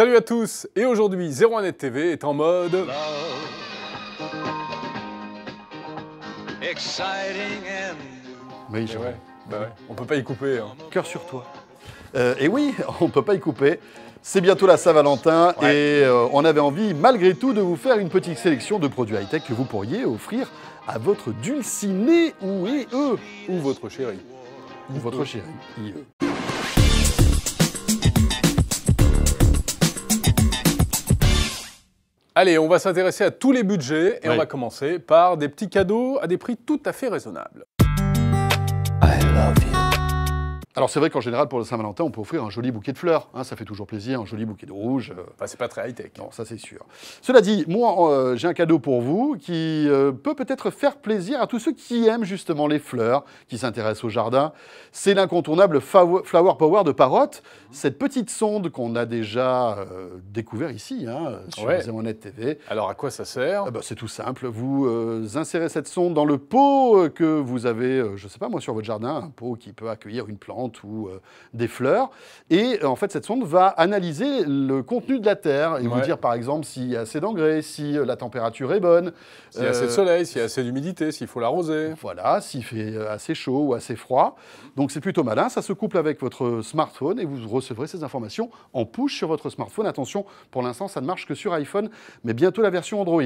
Salut à tous et aujourd'hui 01net TV est en mode Exciting Mais je... Bah on peut pas y couper. Hein. Cœur sur toi. Euh, et oui, on peut pas y couper. C'est bientôt la Saint-Valentin et euh, on avait envie malgré tout de vous faire une petite sélection de produits high-tech que vous pourriez offrir à votre dulciné ou et ou votre chéri. Ou votre chéri. Allez, on va s'intéresser à tous les budgets et on va commencer par des petits cadeaux à des prix tout à fait raisonnables. Alors c'est vrai qu'en général, pour le Saint-Valentin, on peut offrir un joli bouquet de fleurs. Hein. ça fait toujours plaisir, un joli bouquet de rouge. Euh... c'est pas très high-tech. Non, ça c'est sûr. Cela dit, moi, euh, j'ai un cadeau pour vous qui euh, peut peut-être faire plaisir à tous ceux qui aiment justement les fleurs, qui s'intéressent au jardin. C'est l'incontournable Flower Power de Parotte, cette petite sonde qu'on a déjà euh, découvert ici, hein, sur ouais. TV. Alors à quoi ça sert ah bah, C'est tout simple. Vous insérez cette sonde dans le pot que vous avez, je sais pas moi, sur votre jardin, un pot qui peut accueillir une plante ou euh, des fleurs. Et en fait, cette sonde va analyser le contenu de la Terre et vous dire, par exemple, s'il y a assez d'engrais, si euh, la température est bonne. S'il y a assez de euh, soleil, s'il y a assez d'humidité, s'il faut l'arroser. Voilà, s'il fait assez chaud ou assez froid. Donc c'est plutôt malin. Ça se couple avec votre smartphone et vous recevrez ces informations en push sur votre smartphone. Attention, pour l'instant, ça ne marche que sur iPhone, mais bientôt la version Android.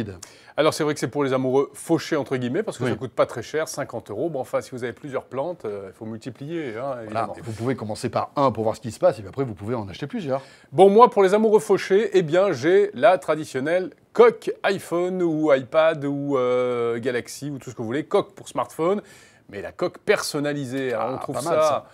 Alors c'est vrai que c'est pour les amoureux fauchés, entre guillemets, parce que ça ça coûte pas très cher, 50 euros. Bon, enfin, si vous avez plusieurs plantes, il faut multiplier. Hein, vous pouvez commencer par un pour voir ce qui se passe, et puis après, vous pouvez en acheter plusieurs. Bon, moi, pour les amoureux fauchés, eh bien, j'ai la traditionnelle coque iPhone ou iPad ou euh, Galaxy ou tout ce que vous voulez, coque pour smartphone, mais la coque personnalisée. on ah, trouve ça.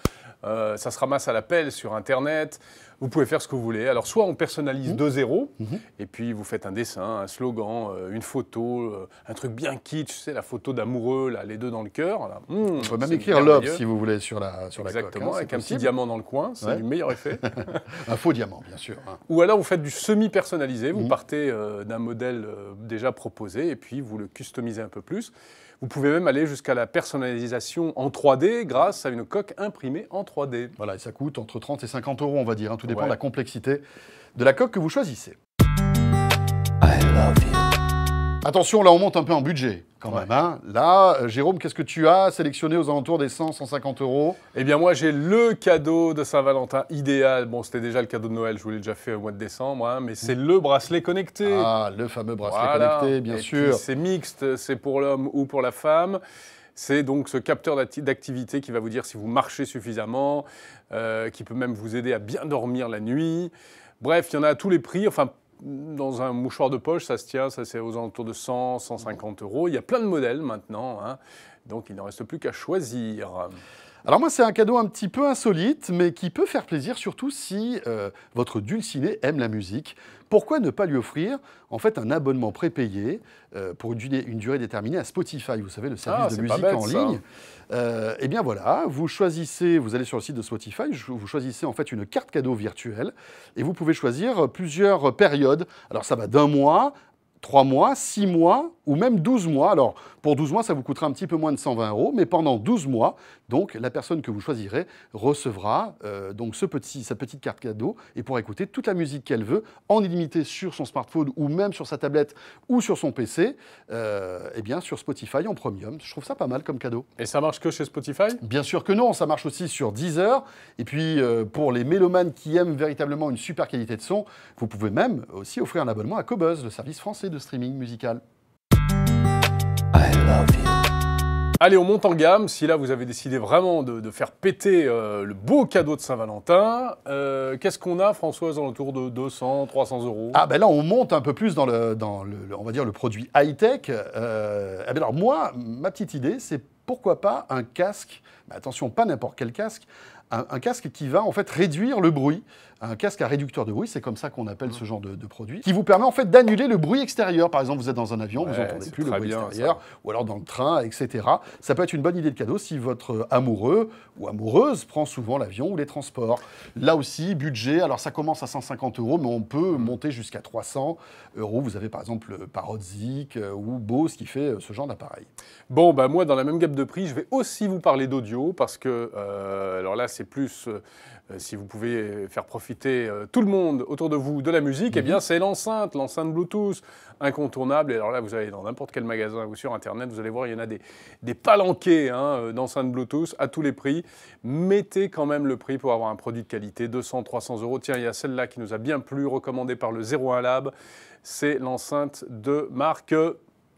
Euh, ça se ramasse à la pelle sur Internet. Vous pouvez faire ce que vous voulez. Alors, soit on personnalise mmh. de zéro, mmh. et puis vous faites un dessin, un slogan, euh, une photo, euh, un truc bien kitsch, c'est la photo d'amoureux, là, les deux dans le cœur. Mmh, on peut même écrire love si vous voulez sur la, sur Exactement, la coque. Hein, avec un petit diamant dans le coin, c'est a du meilleur effet. un faux diamant, bien sûr. Hein. Ou alors vous faites du semi-personnalisé, vous mmh. partez euh, d'un modèle déjà proposé, et puis vous le customisez un peu plus. Vous pouvez même aller jusqu'à la personnalisation en 3D grâce à une coque imprimée en 3D. Voilà, et ça coûte entre 30 et 50 euros, on va dire, hein, tout dépend de la complexité de la coque que vous choisissez. Attention, là on monte un peu en budget quand même. Hein. Là, euh, Jérôme, qu'est-ce que tu as sélectionné aux alentours des 100, 150 euros Eh bien, moi, j'ai le cadeau de Saint-Valentin idéal. Bon, c'était déjà le cadeau de Noël, je vous l'ai déjà fait au mois de décembre, hein, mais c'est mm. le bracelet connecté. Ah, le fameux bracelet connecté, bien sûr. C'est mixte, c'est pour l'homme ou pour la femme. C'est donc ce capteur d'activité qui va vous dire si vous marchez suffisamment, euh, qui peut même vous aider à bien dormir la nuit. Bref, il y en a à tous les prix. Enfin, dans un mouchoir de poche, ça se tient, ça c'est aux alentours de 100, 150 euros. Il y a plein de modèles maintenant, hein. donc il n'en reste plus qu'à choisir. Alors moi, c'est un cadeau un petit peu insolite, mais qui peut faire plaisir, surtout si euh, votre dulciné aime la musique. Pourquoi ne pas lui offrir en fait un abonnement prépayé euh, pour une, durée, déterminée à Spotify, vous savez, le ah, service de musique en ligne euh, Eh bien voilà, vous choisissez, vous allez sur le site de Spotify, vous choisissez en fait une carte cadeau virtuelle et vous pouvez choisir plusieurs périodes. Alors ça va d'un mois 3 mois, 6 mois ou même 12 mois. Alors, pour 12 mois, ça vous coûtera un petit peu moins de 120 euros, mais pendant 12 mois, donc, la personne que vous choisirez recevra euh, donc ce petit, sa petite carte cadeau et pourra écouter toute la musique qu'elle veut en illimité sur son smartphone ou même sur sa tablette ou sur son PC, et euh, eh bien sur Spotify en premium. Je trouve ça pas mal comme cadeau. Et ça marche que chez Spotify Bien sûr que non, ça marche aussi sur Deezer. Et puis, euh, pour les mélomanes qui aiment véritablement une super qualité de son, vous pouvez même aussi offrir un abonnement à Cobuzz, le service français de streaming musical. Allez, on monte en gamme. Si là vous avez décidé vraiment de, faire péter euh, le beau cadeau de Saint-Valentin, euh, qu'est-ce qu'on a, Françoise, autour de 200, 300 euros Ah ben là, on monte un peu plus dans le, dans le, on va dire le produit high tech. Euh, eh ben alors moi, ma petite idée, c'est pourquoi pas un casque. Mais ben, attention, pas n'importe quel casque, un, casque qui va en fait réduire le bruit. Un casque à réducteur de bruit, c'est comme ça qu'on appelle ce mmh. genre de, produit, qui vous permet en fait d'annuler le bruit extérieur. Par exemple, vous êtes dans un avion, vous n'entendez plus le bruit extérieur, ou alors dans le train, etc. Ça peut être une bonne idée de cadeau si votre amoureux ou amoureuse prend souvent l'avion ou les transports. Là aussi, budget, alors ça commence à 150 euros, mais on peut mmh. monter jusqu'à 300 euros. Vous avez par exemple Parodzik euh, ou Bose qui fait euh, ce genre d'appareil. Bon, bah moi, dans la même gamme de prix, je vais aussi vous parler d'audio, parce que, euh, alors là, c'est c'est plus euh, euh, si vous pouvez faire profiter euh, tout le monde autour de vous de la musique, eh mhm. bien c'est l'enceinte, l'enceinte Bluetooth incontournable. Et alors là, vous allez dans n'importe quel magasin ou sur Internet, vous allez voir, il y en a des, des palanquets hein, d'enceintes Bluetooth à tous les prix. Mettez quand même le prix pour avoir un produit de qualité, 200, 300 euros. Tiens, il y a celle-là qui nous a bien plu, recommandée par le 01 Lab. C'est l'enceinte de marque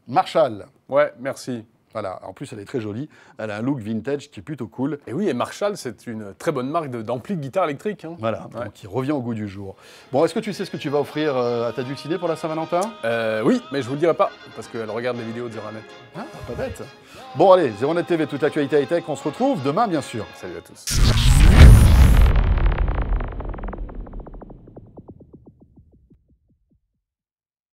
Marshall. Ouais, merci. Voilà, en plus elle est très jolie, elle a un look vintage qui est plutôt cool. Et oui, et Marshall, c'est une très bonne marque d'ampli de, guitare électrique. Hein. Voilà, qui revient au goût du jour. Bon, est-ce que tu sais ce que tu vas offrir euh, à ta dulcinée pour la Saint-Valentin euh, Oui, mais je vous le dirai pas, parce qu'elle regarde les vidéos de Zeronet. Ah, pas bête Bon allez, Zeronet TV, toute l'actualité high-tech, on se retrouve demain bien sûr. Salut à tous.